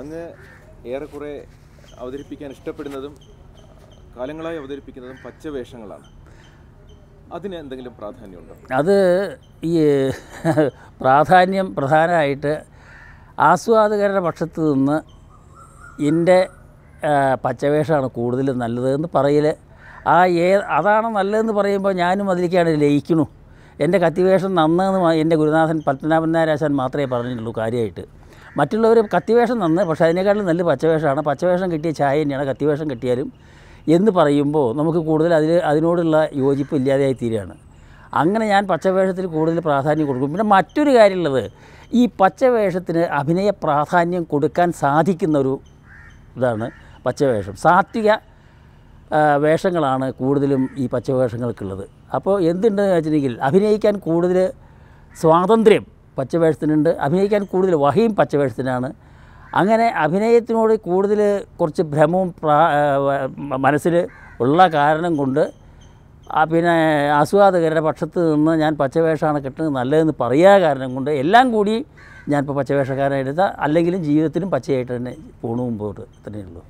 അങ്ങ് ഏറെക്കുറെ അവതരിപ്പിക്കാൻ ഇഷ്ടപ്പെടുന്നതും കാലങ്ങളായി അവതരിപ്പിക്കുന്നതും പച്ചവേഷങ്ങളാണ് അതിന് എന്തെങ്കിലും പ്രാധാന്യമുണ്ടോ അത് ഈ പ്രാധാന്യം പ്രധാനമായിട്ട് ആസ്വാദകരുടെ പക്ഷത്ത് നിന്ന് എൻ്റെ പച്ചവേഷമാണ് കൂടുതൽ നല്ലതെന്ന് പറയൽ ആ ഏ അതാണ് നല്ലതെന്ന് പറയുമ്പോൾ ഞാനും അതിലേക്കാണ് ലയിക്കണു എൻ്റെ കത്തിവേഷം നന്നെന്ന് എൻ്റെ ഗുരുനാഥൻ പത്മനാഭനാരാശാൻ മാത്രമേ പറഞ്ഞിട്ടുള്ളൂ കാര്യമായിട്ട് മറ്റുള്ളവർ കത്തിവേഷം നന്ന് പക്ഷേ അതിനേക്കാളും നല്ല പച്ചവേഷമാണ് പച്ചവേഷം കിട്ടിയ ചായ തന്നെയാണ് കത്തിവേഷം കിട്ടിയാലും എന്ന് പറയുമ്പോൾ നമുക്ക് കൂടുതൽ അതിൽ അതിനോടുള്ള യോജിപ്പ് ഇല്ലാതെയായി തീരുകയാണ് അങ്ങനെ ഞാൻ പച്ചവേഷത്തിൽ കൂടുതൽ പ്രാധാന്യം കൊടുക്കും പിന്നെ മറ്റൊരു കാര്യമുള്ളത് ഈ പച്ചവേഷത്തിന് അഭിനയ പ്രാധാന്യം കൊടുക്കാൻ സാധിക്കുന്ന ഒരു ഇതാണ് പച്ചവേഷം സാത്വിക വേഷങ്ങളാണ് കൂടുതലും ഈ പച്ചവേഷങ്ങൾക്കുള്ളത് അപ്പോൾ എന്തുണ്ടെന്ന് വെച്ചിട്ടുണ്ടെങ്കിൽ അഭിനയിക്കാൻ കൂടുതൽ സ്വാതന്ത്ര്യം പച്ചവേഷത്തിനുണ്ട് അഭിനയിക്കാൻ കൂടുതൽ വഹയും പച്ചവേഷത്തിനാണ് അങ്ങനെ അഭിനയത്തിനോട് കൂടുതൽ കുറച്ച് ഭ്രമവും മനസ്സിൽ ഉള്ള കാരണം കൊണ്ട് പിന്നെ ആസ്വാദകരുടെ പക്ഷത്ത് നിന്ന് ഞാൻ പച്ചവേഷമാണ് കിട്ടുന്നത് നല്ലതെന്ന് പറയാ കാരണം കൊണ്ട് എല്ലാം കൂടി ഞാനിപ്പോൾ പച്ചവേഷക്കാരനെടുത്ത അല്ലെങ്കിലും ജീവിതത്തിലും പച്ചയായിട്ട് തന്നെ പോണു മുമ്പോട്ട് തന്നെയുള്ളൂ